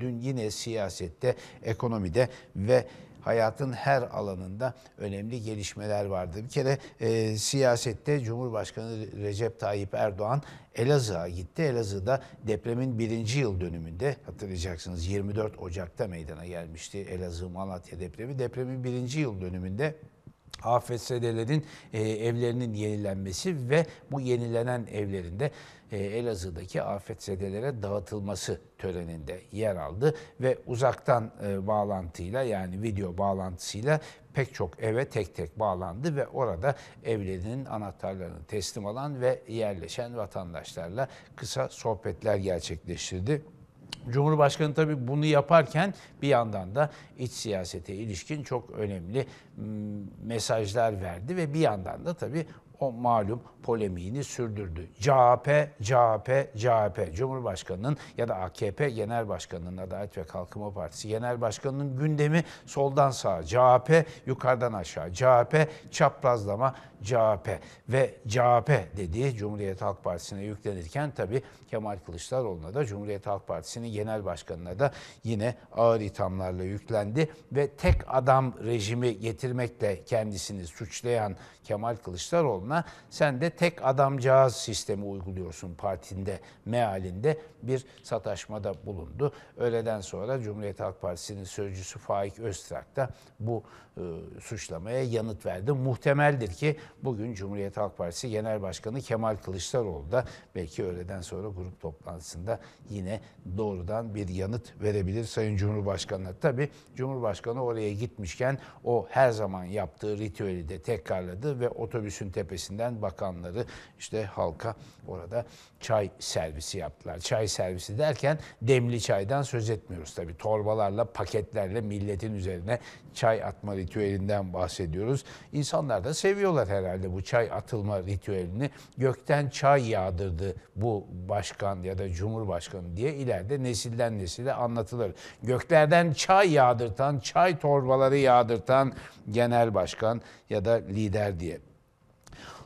Dün yine siyasette, ekonomide ve hayatın her alanında önemli gelişmeler vardı. Bir kere e, siyasette Cumhurbaşkanı Recep Tayyip Erdoğan Elazığ'a gitti. Elazığ'da depremin birinci yıl dönümünde hatırlayacaksınız 24 Ocak'ta meydana gelmişti Elazığ Malatya depremi. Depremin birinci yıl dönümünde AFS'lerin e, evlerinin yenilenmesi ve bu yenilenen evlerinde e, Elazığ'daki afetzedelere dağıtılması töreninde yer aldı ve uzaktan e, bağlantıyla yani video bağlantısıyla pek çok eve tek tek bağlandı ve orada evlerinin anahtarlarını teslim alan ve yerleşen vatandaşlarla kısa sohbetler gerçekleştirdi. Cumhurbaşkanı tabii bunu yaparken bir yandan da iç siyasete ilişkin çok önemli mesajlar verdi ve bir yandan da tabii o malum polemiğini sürdürdü. CHP, CHP, CHP, Cumhurbaşkanı'nın ya da AKP Genel Başkanı'nın, Adalet ve Kalkınma Partisi Genel Başkanı'nın gündemi soldan sağa, CHP, yukarıdan aşağı, CHP, çaprazlama, CHP ve CHP dediği Cumhuriyet Halk Partisi'ne yüklenirken tabii Kemal Kılıçdaroğlu'na da Cumhuriyet Halk Partisi'nin genel başkanına da yine ağır ithamlarla yüklendi ve tek adam rejimi getirdi getirmekle kendisini suçlayan Kemal Kılıçdaroğlu'na sen de tek adamcağız sistemi uyguluyorsun partinde mealinde bir sataşmada bulundu. Öğleden sonra Cumhuriyet Halk Partisi'nin sözcüsü Faik Öztrak da bu e, suçlamaya yanıt verdi. Muhtemeldir ki bugün Cumhuriyet Halk Partisi Genel Başkanı Kemal Kılıçdaroğlu da belki öğleden sonra grup toplantısında yine doğrudan bir yanıt verebilir Sayın Cumhurbaşkanı'na. Tabi Cumhurbaşkanı oraya gitmişken o her zaman yaptığı ritüeli de tekrarladı ve otobüsün tepesinden bakanları işte halka orada çay servisi yaptılar. Çay servisi derken demli çaydan söz etmiyoruz tabii. Torbalarla, paketlerle milletin üzerine çay atma ritüelinden bahsediyoruz. İnsanlar da seviyorlar herhalde bu çay atılma ritüelini. Gökten çay yağdırdı bu başkan ya da cumhurbaşkanı diye ileride nesilden nesile anlatılır. Göklerden çay yağdırtan, çay torbaları yağdırtan genel başkan ya da lider diye.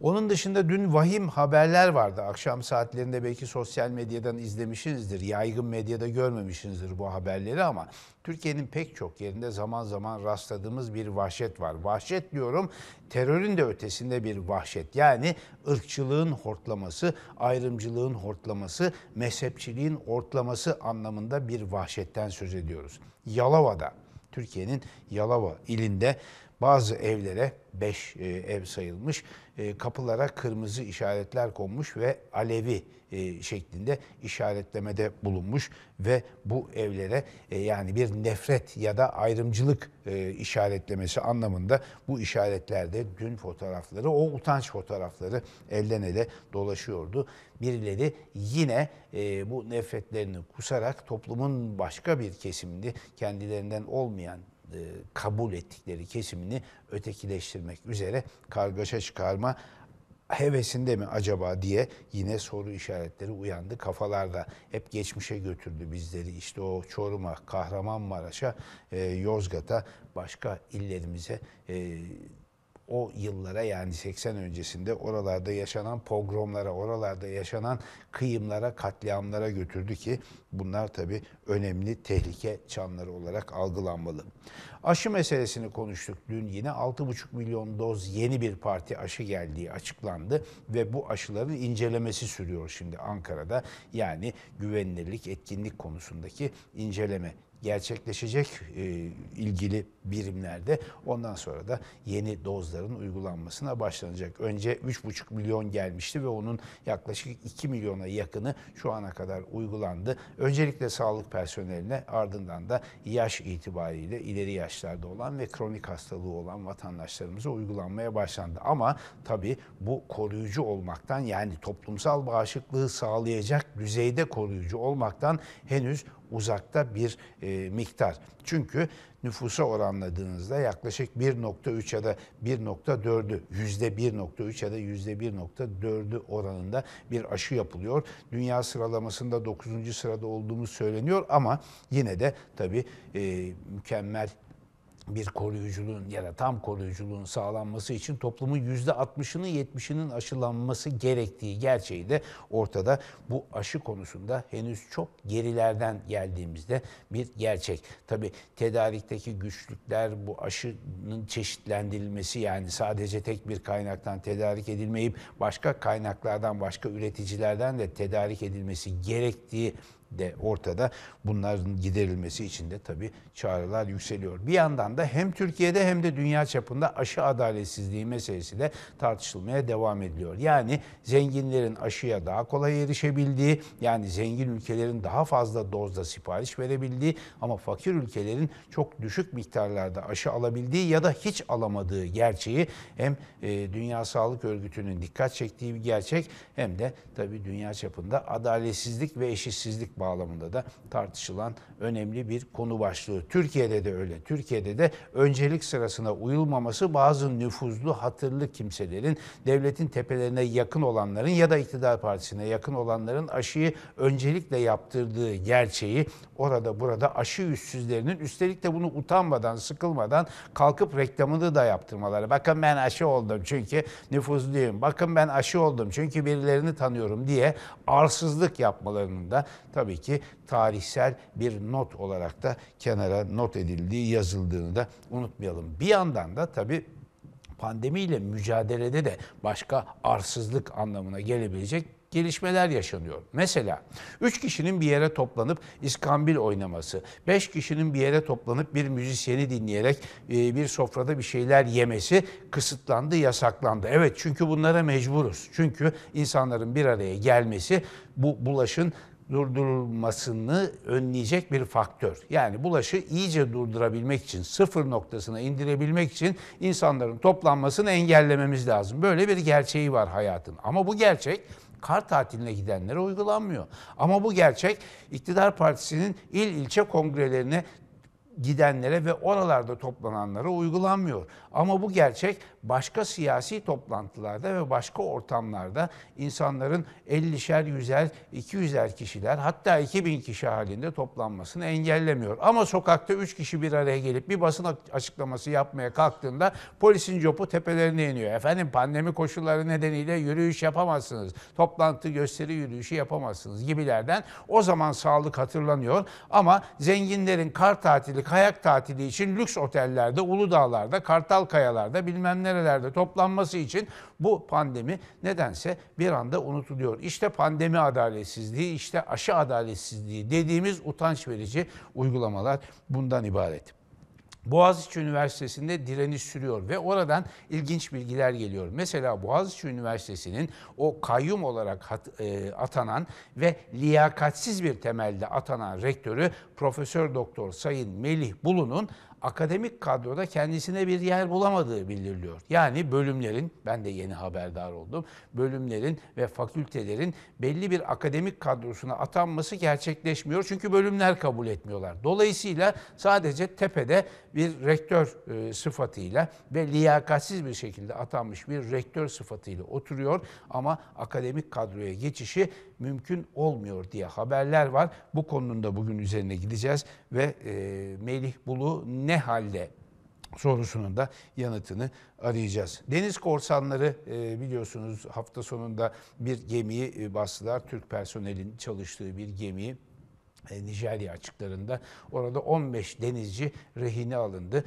Onun dışında dün vahim haberler vardı. Akşam saatlerinde belki sosyal medyadan izlemişsinizdir. Yaygın medyada görmemişsinizdir bu haberleri ama Türkiye'nin pek çok yerinde zaman zaman rastladığımız bir vahşet var. Vahşet diyorum terörün de ötesinde bir vahşet. Yani ırkçılığın hortlaması, ayrımcılığın hortlaması, mezhepçiliğin hortlaması anlamında bir vahşetten söz ediyoruz. Yalova'da Türkiye'nin Yalova ilinde bazı evlere 5 e, ev sayılmış. E, kapılara kırmızı işaretler konmuş ve Alevi e, şeklinde işaretlemede bulunmuş ve bu evlere e, yani bir nefret ya da ayrımcılık işaretlemesi anlamında bu işaretlerde dün fotoğrafları, o utanç fotoğrafları elden ele dolaşıyordu. Birileri yine bu nefretlerini kusarak toplumun başka bir kesiminde kendilerinden olmayan e, kabul ettikleri kesimini ötekileştirmek üzere kargaşa çıkarma hevesinde mi acaba diye yine soru işaretleri uyandı kafalarda. Hep geçmişe götürdü bizleri işte o Çorum'a, Kahramanmaraş'a, e, Yozgat'a, başka illerimize e, o yıllara yani 80 öncesinde oralarda yaşanan pogromlara, oralarda yaşanan kıyımlara, katliamlara götürdü ki bunlar tabi önemli tehlike çanları olarak algılanmalı. Aşı meselesini konuştuk dün yine 6,5 milyon doz yeni bir parti aşı geldiği açıklandı ve bu aşıların incelemesi sürüyor şimdi Ankara'da. Yani güvenilirlik, etkinlik konusundaki inceleme gerçekleşecek e, ilgili birimlerde. Ondan sonra da yeni dozların uygulanmasına başlanacak. Önce 3,5 milyon gelmişti ve onun yaklaşık 2 milyona yakını şu ana kadar uygulandı. Öncelikle sağlık personeline ardından da yaş itibariyle ileri yaşlarda olan ve kronik hastalığı olan vatandaşlarımıza uygulanmaya başlandı. Ama tabii bu koruyucu olmaktan yani toplumsal bağışıklığı sağlayacak düzeyde koruyucu olmaktan henüz uzakta bir e, miktar. Çünkü nüfusa oranladığınızda yaklaşık 1.3 ya da 1.4'ü %1.3 ya da yüzde %1.4'ü oranında bir aşı yapılıyor. Dünya sıralamasında 9. sırada olduğumuz söyleniyor ama yine de tabii e, mükemmel bir koruyuculuğun ya da tam koruyuculuğun sağlanması için toplumun yüzde 60'ının 70'inin aşılanması gerektiği gerçeği de ortada. Bu aşı konusunda henüz çok gerilerden geldiğimizde bir gerçek. Tabi tedarikteki güçlükler bu aşının çeşitlendirilmesi yani sadece tek bir kaynaktan tedarik edilmeyip başka kaynaklardan başka üreticilerden de tedarik edilmesi gerektiği de ortada. Bunların giderilmesi için de tabii çağrılar yükseliyor. Bir yandan da hem Türkiye'de hem de dünya çapında aşı adaletsizliği meselesi de tartışılmaya devam ediliyor. Yani zenginlerin aşıya daha kolay erişebildiği, yani zengin ülkelerin daha fazla dozda sipariş verebildiği ama fakir ülkelerin çok düşük miktarlarda aşı alabildiği ya da hiç alamadığı gerçeği hem e, Dünya Sağlık Örgütü'nün dikkat çektiği bir gerçek hem de tabii dünya çapında adaletsizlik ve eşitsizlik bağlamında da tartışılan önemli bir konu başlığı. Türkiye'de de öyle. Türkiye'de de öncelik sırasına uyulmaması bazı nüfuzlu hatırlı kimselerin devletin tepelerine yakın olanların ya da iktidar partisine yakın olanların aşıyı öncelikle yaptırdığı gerçeği orada burada aşı üstsüzlerinin üstelik de bunu utanmadan sıkılmadan kalkıp reklamını da yaptırmaları. Bakın ben aşı oldum çünkü nüfuzluyum. Bakın ben aşı oldum çünkü birilerini tanıyorum diye arsızlık yapmalarının da tabii tabii ki tarihsel bir not olarak da kenara not edildiği yazıldığını da unutmayalım. Bir yandan da tabii pandemiyle mücadelede de başka arsızlık anlamına gelebilecek gelişmeler yaşanıyor. Mesela 3 kişinin bir yere toplanıp iskambil oynaması, 5 kişinin bir yere toplanıp bir müzisyeni dinleyerek e, bir sofrada bir şeyler yemesi kısıtlandı, yasaklandı. Evet çünkü bunlara mecburuz. Çünkü insanların bir araya gelmesi bu bulaşın durdurulmasını önleyecek bir faktör. Yani bulaşı iyice durdurabilmek için, sıfır noktasına indirebilmek için insanların toplanmasını engellememiz lazım. Böyle bir gerçeği var hayatın. Ama bu gerçek kar tatiline gidenlere uygulanmıyor. Ama bu gerçek iktidar partisinin il ilçe kongrelerine gidenlere ve oralarda toplananlara uygulanmıyor. Ama bu gerçek başka siyasi toplantılarda ve başka ortamlarda insanların 50'şer, 100'er, 200'er kişiler hatta 2000 kişi halinde toplanmasını engellemiyor. Ama sokakta 3 kişi bir araya gelip bir basın açıklaması yapmaya kalktığında polisin copu tepelerine iniyor. Efendim pandemi koşulları nedeniyle yürüyüş yapamazsınız. Toplantı, gösteri yürüyüşü yapamazsınız gibilerden. O zaman sağlık hatırlanıyor ama zenginlerin kar tatili kayak tatili için lüks otellerde, Uludağlar'da, Kartal Kayalar'da bilmem nerelerde toplanması için bu pandemi nedense bir anda unutuluyor. İşte pandemi adaletsizliği, işte aşı adaletsizliği dediğimiz utanç verici uygulamalar bundan ibaret. Boğaziçi Üniversitesi'nde direniş sürüyor ve oradan ilginç bilgiler geliyor. Mesela Boğaziçi Üniversitesi'nin o kayyum olarak e, atanan ve liyakatsiz bir temelde atanan rektörü Profesör Doktor Sayın Melih Bulu'nun akademik kadroda kendisine bir yer bulamadığı bildiriliyor. Yani bölümlerin, ben de yeni haberdar oldum, bölümlerin ve fakültelerin belli bir akademik kadrosuna atanması gerçekleşmiyor. Çünkü bölümler kabul etmiyorlar. Dolayısıyla sadece tepede bir rektör e, sıfatıyla ve liyakatsiz bir şekilde atanmış bir rektör sıfatıyla oturuyor ama akademik kadroya geçişi mümkün olmuyor diye haberler var. Bu konunun da bugün üzerine gideceğiz ve e, Melih Bulu ne ne halde sorusunun da yanıtını arayacağız. Deniz korsanları e, biliyorsunuz hafta sonunda bir gemiyi e, bastılar. Türk personelin çalıştığı bir gemiyi e, Nijerya açıklarında. Orada 15 denizci rehine alındı.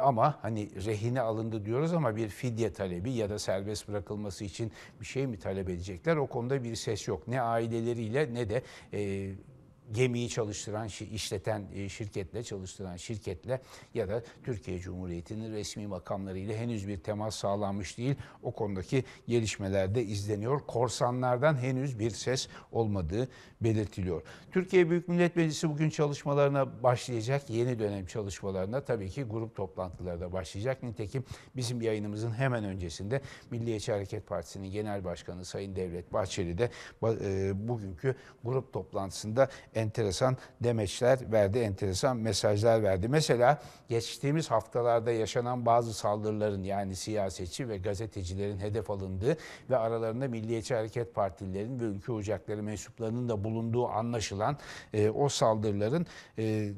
ama hani rehine alındı diyoruz ama bir fidye talebi ya da serbest bırakılması için bir şey mi talep edecekler? O konuda bir ses yok. Ne aileleriyle ne de gemiyi çalıştıran, işleten e, şirketle, çalıştıran şirketle ya da Türkiye Cumhuriyeti'nin resmi makamlarıyla henüz bir temas sağlanmış değil. O konudaki gelişmelerde izleniyor. Korsanlardan henüz bir ses olmadığı belirtiliyor. Türkiye Büyük Millet Meclisi bugün çalışmalarına başlayacak. Yeni dönem çalışmalarına tabii ki grup toplantıları da başlayacak. Nitekim bizim yayınımızın hemen öncesinde Milliyetçi Hareket Partisi'nin Genel Başkanı Sayın Devlet Bahçeli de e, bugünkü grup toplantısında enteresan demeçler verdi, enteresan mesajlar verdi. Mesela geçtiğimiz haftalarda yaşanan bazı saldırıların yani siyasetçi ve gazetecilerin hedef alındığı ve aralarında Milliyetçi Hareket Partililerin ve Ülke Ocakları mensuplarının da bulunduğu anlaşılan e, o saldırıların e,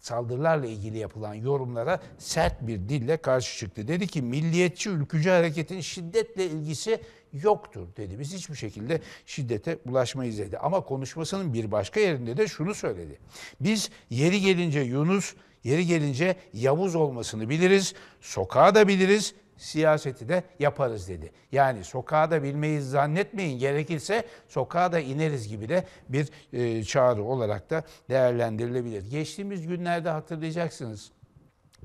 saldırılarla ilgili yapılan yorumlara sert bir dille karşı çıktı. Dedi ki milliyetçi ülkücü hareketin şiddetle ilgisi yoktur dedi. Biz hiçbir şekilde şiddete bulaşmayız dedi. Ama konuşmasının bir başka yerinde de şunu söyledi. Biz yeri gelince Yunus, yeri gelince Yavuz olmasını biliriz, sokağı da biliriz, siyaseti de yaparız dedi. Yani sokağa da bilmeyi zannetmeyin gerekirse sokağa da ineriz gibi de bir e, çağrı olarak da değerlendirilebilir. Geçtiğimiz günlerde hatırlayacaksınız.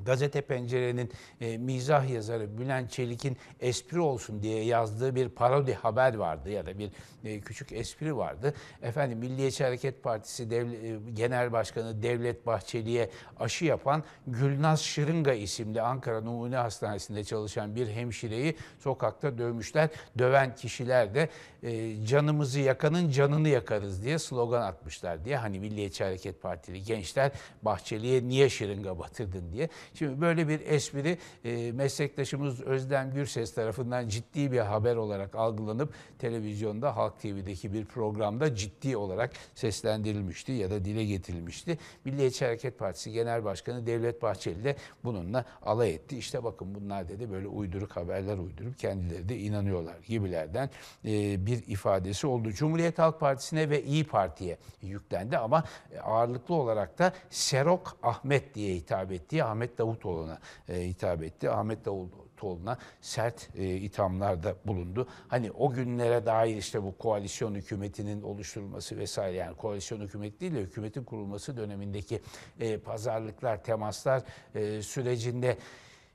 Gazete Pencere'nin e, mizah yazarı Bülent Çelik'in espri olsun diye yazdığı bir parodi haber vardı ya da bir e, küçük espri vardı. Efendim Milliyetçi Hareket Partisi devle, e, Genel Başkanı Devlet Bahçeli'ye aşı yapan Gülnaz Şırınga isimli Ankara Numune Hastanesi'nde çalışan bir hemşireyi sokakta dövmüşler. Döven kişiler de e, canımızı yakanın canını yakarız diye slogan atmışlar diye. Hani Milliyetçi Hareket Partili gençler Bahçeli'ye niye şırınga batırdın diye. Şimdi böyle bir espri e, meslektaşımız Özlem Gürses tarafından ciddi bir haber olarak algılanıp televizyonda Halk TV'deki bir programda ciddi olarak seslendirilmişti ya da dile getirilmişti. Milliyetçi Hareket Partisi Genel Başkanı Devlet Bahçeli de bununla alay etti. İşte bakın bunlar dedi böyle uyduruk haberler uydurup kendileri de inanıyorlar gibilerden e, bir ifadesi oldu. Cumhuriyet Halk Partisi'ne ve İyi Parti'ye yüklendi ama e, ağırlıklı olarak da Serok Ahmet diye hitap ettiği Ahmet Ahmet Davutoğlu'na e, hitap etti. Ahmet Davutoğlu'na sert e, ithamlarda bulundu. Hani o günlere dair işte bu koalisyon hükümetinin oluşturulması vesaire yani koalisyon hükümet değil de hükümetin kurulması dönemindeki e, pazarlıklar, temaslar e, sürecinde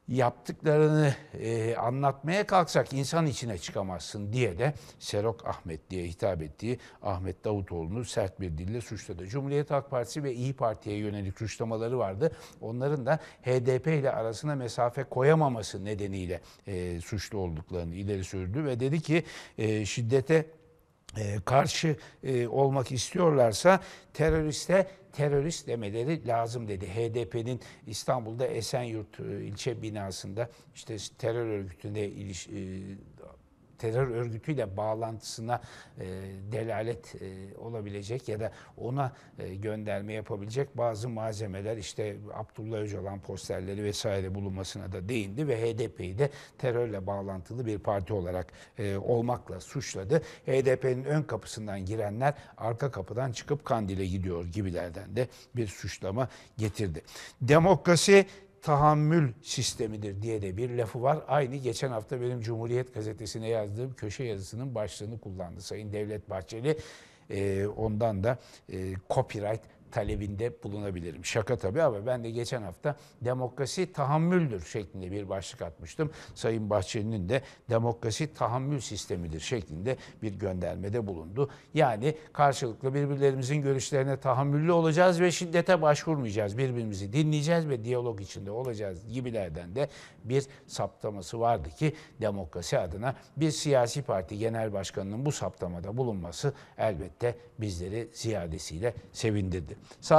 yaptıklarını e, anlatmaya kalksak insan içine çıkamazsın diye de Serok Ahmet diye hitap ettiği Ahmet Davutoğlu'nu sert bir dille suçladı. Cumhuriyet Halk Partisi ve İyi Parti'ye yönelik suçlamaları vardı. Onların da HDP ile arasına mesafe koyamaması nedeniyle e, suçlu olduklarını ileri sürdü ve dedi ki e, şiddete e, karşı e, olmak istiyorlarsa teröriste terörist demeleri lazım dedi. HDP'nin İstanbul'da Esenyurt e, ilçe binasında işte terör örgütüne iliş, e, terör örgütüyle bağlantısına e, delalet e, olabilecek ya da ona e, gönderme yapabilecek bazı malzemeler işte Abdullah Öcalan posterleri vesaire bulunmasına da değindi ve HDP'yi de terörle bağlantılı bir parti olarak e, olmakla suçladı. HDP'nin ön kapısından girenler arka kapıdan çıkıp Kandil'e gidiyor gibilerden de bir suçlama getirdi. Demokrasi tahammül sistemidir diye de bir lafı var. Aynı geçen hafta benim Cumhuriyet Gazetesi'ne yazdığım köşe yazısının başlığını kullandı Sayın Devlet Bahçeli. Ee, ondan da e, copyright talebinde bulunabilirim. Şaka tabii ama ben de geçen hafta demokrasi tahammüldür şeklinde bir başlık atmıştım. Sayın Bahçeli'nin de demokrasi tahammül sistemidir şeklinde bir göndermede bulundu. Yani karşılıklı birbirlerimizin görüşlerine tahammüllü olacağız ve şiddete başvurmayacağız. Birbirimizi dinleyeceğiz ve diyalog içinde olacağız gibilerden de bir saptaması vardı ki demokrasi adına bir siyasi parti genel başkanının bu saptamada bulunması elbette bizleri ziyadesiyle sevindirdi. So